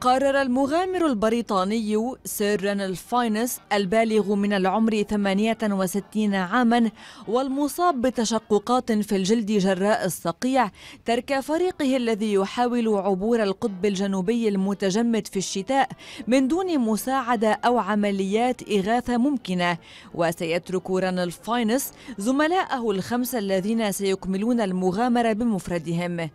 قرر المغامر البريطاني سير رينال فاينس البالغ من العمر 68 عاما والمصاب بتشققات في الجلد جراء الصقيع ترك فريقه الذي يحاول عبور القطب الجنوبي المتجمد في الشتاء من دون مساعدة أو عمليات إغاثة ممكنة وسيترك رينال فاينس زملائه الخمسة الذين سيكملون المغامرة بمفردهم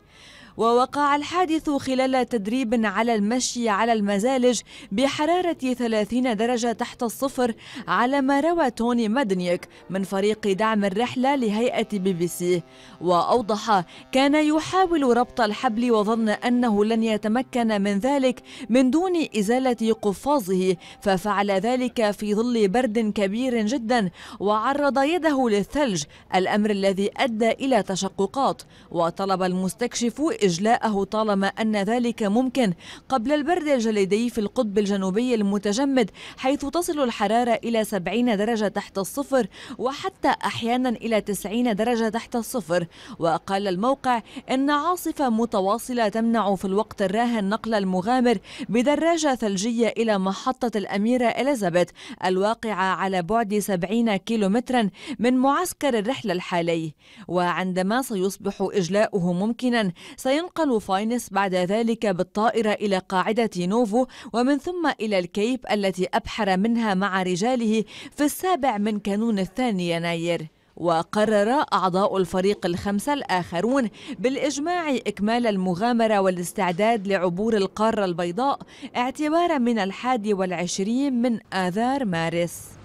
ووقع الحادث خلال تدريب على المشي على المزالج بحرارة 30 درجة تحت الصفر على ما روى توني مدنيك من فريق دعم الرحلة لهيئة بي بي سي وأوضح كان يحاول ربط الحبل وظن أنه لن يتمكن من ذلك من دون إزالة قفازه ففعل ذلك في ظل برد كبير جدا وعرض يده للثلج الأمر الذي أدى إلى تشققات وطلب المستكشف إجلاءه طالما أن ذلك ممكن قبل البرد الجليدي في القطب الجنوبي المتجمد حيث تصل الحرارة إلى 70 درجة تحت الصفر وحتى أحيانا إلى 90 درجة تحت الصفر وقال الموقع أن عاصفة متواصلة تمنع في الوقت الراهن نقل المغامر بدراجة ثلجية إلى محطة الأميرة إليزابيث الواقعة على بعد 70 كيلومترا من معسكر الرحلة الحالي وعندما سيصبح إجلاؤه ممكنا سي سينقل فاينس بعد ذلك بالطائرة إلى قاعدة نوفو ومن ثم إلى الكيب التي أبحر منها مع رجاله في السابع من كانون الثاني يناير وقرر أعضاء الفريق الخمسة الآخرون بالإجماع إكمال المغامرة والاستعداد لعبور القارة البيضاء اعتبارا من الحادي والعشرين من آذار مارس